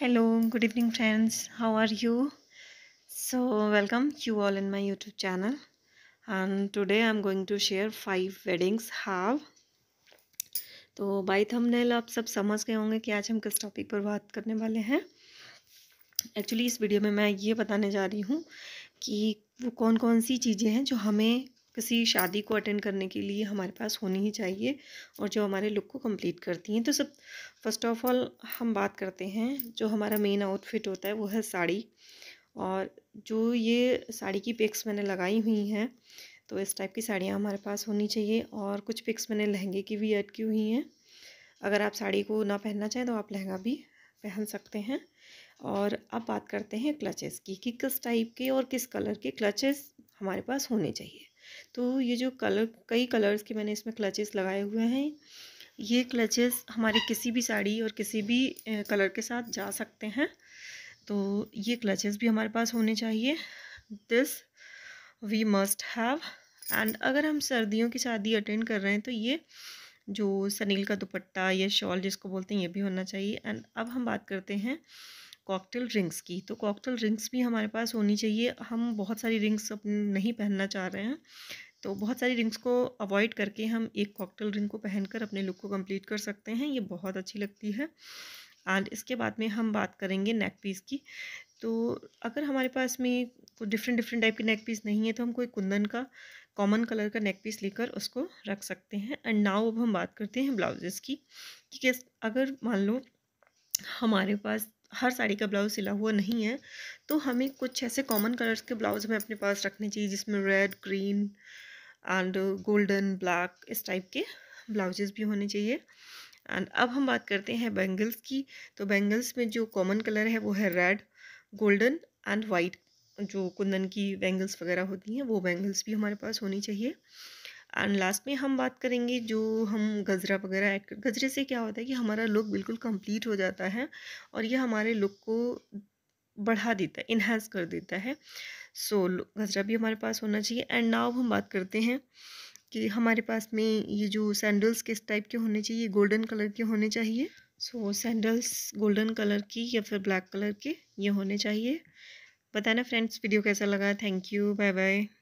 hello good evening friends how are you so welcome you all in my YouTube channel and today I am going to share five weddings have to by thumbnail आप सब समझ गए होंगे कि आज हम किस topic पर बात करने वाले हैं एक्चुअली इस वीडियो में मैं ये बताने जा रही हूँ कि वो कौन कौन सी चीज़ें हैं जो हमें किसी शादी को अटेंड करने के लिए हमारे पास होनी ही चाहिए और जो हमारे लुक को कंप्लीट करती हैं तो सब फर्स्ट ऑफ ऑल हम बात करते हैं जो हमारा मेन आउटफिट होता है वो है साड़ी और जो ये साड़ी की पिक्स मैंने लगाई हुई हैं तो इस टाइप की साड़ियाँ हमारे पास होनी चाहिए और कुछ पिक्स मैंने लहंगे की भी ऐड की हुई हैं अगर आप साड़ी को ना पहनना चाहें तो आप लहंगा भी पहन सकते हैं और अब बात करते हैं क्लचेस की कि किस टाइप के और किस कलर के क्लचेस हमारे पास होने चाहिए तो ये जो कलर कई कलर्स के मैंने इसमें क्लचेस लगाए हुए हैं ये क्लचेस हमारी किसी भी साड़ी और किसी भी कलर के साथ जा सकते हैं तो ये क्लचेस भी हमारे पास होने चाहिए this we must have and अगर हम सर्दियों की शादी अटेंड कर रहे हैं तो ये जो सनील का दुपट्टा या शॉल जिसको बोलते हैं ये भी होना चाहिए एंड अब हम बात करते हैं कॉकटेल रिंग्स की तो कॉकटेल रिंग्स भी हमारे पास होनी चाहिए हम बहुत सारी रिंग्स नहीं पहनना चाह रहे हैं तो बहुत सारी रिंग्स को अवॉइड करके हम एक कॉकटेल रिंग को पहनकर अपने लुक को कंप्लीट कर सकते हैं ये बहुत अच्छी लगती है एंड इसके बाद में हम बात करेंगे नेक पीस की तो अगर हमारे पास में कोई डिफरेंट डिफरेंट टाइप के नेक पीस नहीं है तो हम कोई कुंदन का कॉमन कलर का नेक पीस लेकर उसको रख सकते हैं एंड नाउ अब हम बात करते हैं ब्लाउजेज़ की कि अगर मान लो हमारे पास हर साड़ी का ब्लाउज सिला हुआ नहीं है तो हमें कुछ ऐसे कॉमन कलर्स के ब्लाउज हमें अपने पास रखने चाहिए जिसमें red green and golden black इस टाइप के ब्लाउजेज़ भी होने चाहिए एंड अब हम बात करते हैं बैंगल्स की तो बैंगल्स में जो कॉमन कलर है वो है रेड गोल्डन एंड वाइट जो कुंदन की बैंगल्स वगैरह होती हैं वो बैंगल्स भी हमारे पास होनी चाहिए एंड लास्ट में हम बात करेंगे जो हम गजरा वगैरह ऐड कर गजरे से क्या होता है कि हमारा लुक बिल्कुल कंप्लीट हो जाता है और ये हमारे लुक को बढ़ा देता है इन्हेंस कर देता है सो so, गजरा भी हमारे पास होना चाहिए एंड नाव हम बात करते हैं कि हमारे पास में ये जो सैंडल्स किस टाइप के होने चाहिए गोल्डन कलर के होने चाहिए so so, sandals golden colour की या फिर ब्लैक कलर के ये होने चाहिए बताना फ्रेंड्स वीडियो कैसा लगा थैंक यू बाय बाय